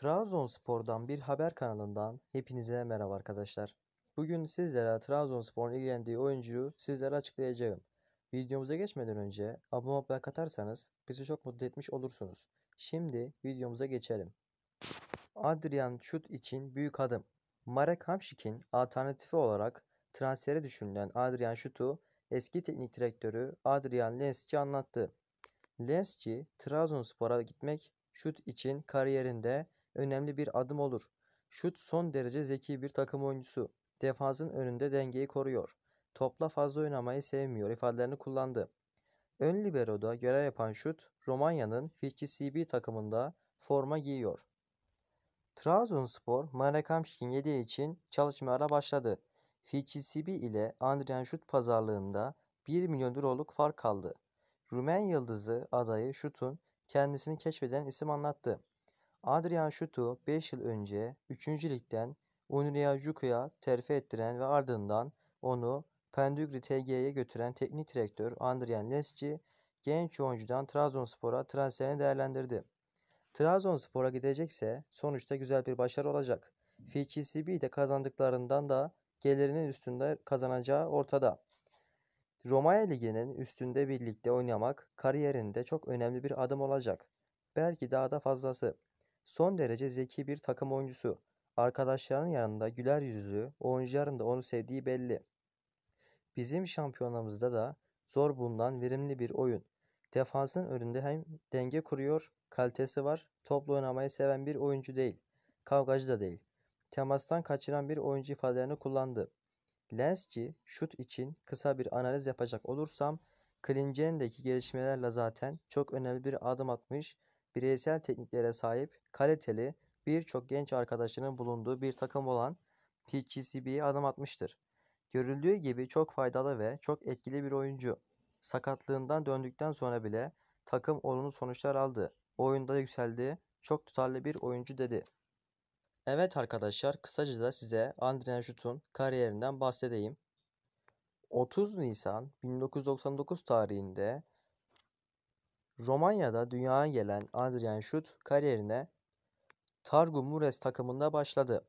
Trabzonspor'dan bir haber kanalından hepinize merhaba arkadaşlar. Bugün sizlere Trabzonspor'un ilgilendiği oyuncuyu sizlere açıklayacağım. Videomuza geçmeden önce abone olup katarsanız bizi çok mutlu etmiş olursunuz. Şimdi videomuza geçelim. Adrian Şut için büyük adım. Marek Hamşik'in alternatifi olarak transferi düşünülen Adrian Şut'u eski teknik direktörü Adrian Lensci anlattı. Lensci Trabzonspor'a gitmek Şut için kariyerinde önemli bir adım olur. Şut son derece zeki bir takım oyuncusu. Defansın önünde dengeyi koruyor. Topla fazla oynamayı sevmiyor ifadelerini kullandı. Ön libero'da görev yapan şut Romanya'nın FCCB takımında forma giyiyor. Trabzonspor Marakamşkin yediği için çalışmalara başladı. FCCB ile Andrian Şut pazarlığında 1 milyon euroluk fark kaldı. Rumen yıldızı adayı Şut'un kendisini keşfeden isim anlattı. Adrian Şut'u 5 yıl önce 3. ligden Unreal terfi ettiren ve ardından onu Pendügri TG'ye götüren teknik direktör Adrian Lesci genç oyuncudan Trabzonspor'a transferini değerlendirdi. Trabzonspor'a gidecekse sonuçta güzel bir başarı olacak. FCCB'de kazandıklarından da gelirinin üstünde kazanacağı ortada. Romanya Ligi'nin üstünde birlikte oynamak kariyerinde çok önemli bir adım olacak. Belki daha da fazlası. Son derece zeki bir takım oyuncusu. Arkadaşlarının yanında güler yüzlü, oyuncuların da onu sevdiği belli. Bizim şampiyonamızda da zor bulunan verimli bir oyun. Defansın önünde hem denge kuruyor, kalitesi var, toplu oynamayı seven bir oyuncu değil. Kavgacı da değil. Temastan kaçıran bir oyuncu ifadelerini kullandı. Lenski şut için kısa bir analiz yapacak olursam Klingen'deki gelişmelerle zaten çok önemli bir adım atmış bireysel tekniklere sahip, kaliteli, birçok genç arkadaşının bulunduğu bir takım olan TCCB'ye adım atmıştır. Görüldüğü gibi çok faydalı ve çok etkili bir oyuncu. Sakatlığından döndükten sonra bile takım olumlu sonuçlar aldı. Oyunda yükseldi. Çok tutarlı bir oyuncu dedi. Evet arkadaşlar kısaca da size Andre Najut'un kariyerinden bahsedeyim. 30 Nisan 1999 tarihinde Romanya'da dünyaya gelen Adrian Şut kariyerine Targu Mures takımında başladı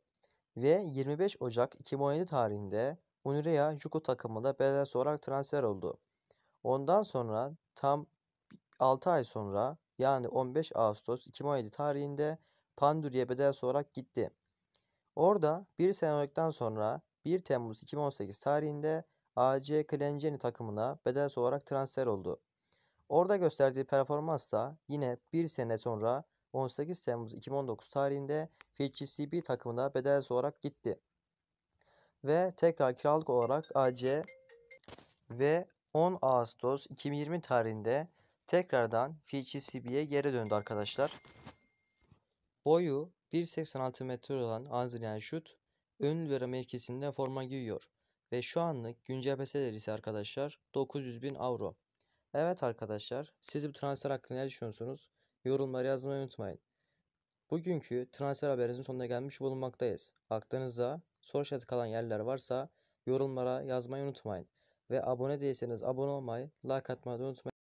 ve 25 Ocak 2017 tarihinde Unirea Juku takımında bedelsiz olarak transfer oldu. Ondan sonra tam 6 ay sonra yani 15 Ağustos 2017 tarihinde Pandurya bedelsiz olarak gitti. Orada bir sene olduktan sonra 1 Temmuz 2018 tarihinde AC Klenceni takımına bedelsiz olarak transfer oldu. Orada gösterdiği performans da yine bir sene sonra 18 Temmuz 2019 tarihinde FCCB takımına bedelsiz olarak gitti. Ve tekrar kiralık olarak AC ve 10 Ağustos 2020 tarihinde tekrardan FCCB'ye geri döndü arkadaşlar. Boyu 1.86 metre olan Andrian Şut ön libero mevkisinde forma giyiyor ve şu anlık güncel beseleri ise arkadaşlar 900 bin avro. Evet arkadaşlar, siz bu transfer hakkında ne düşünüyorsunuz? Yorumlara yazmayı unutmayın. Bugünkü transfer haberimizin sonuna gelmiş bulunmaktayız. Aklınızda soru işareti kalan yerler varsa yorumlara yazmayı unutmayın. Ve abone değilseniz abone olmayı, like atmayı unutmayın.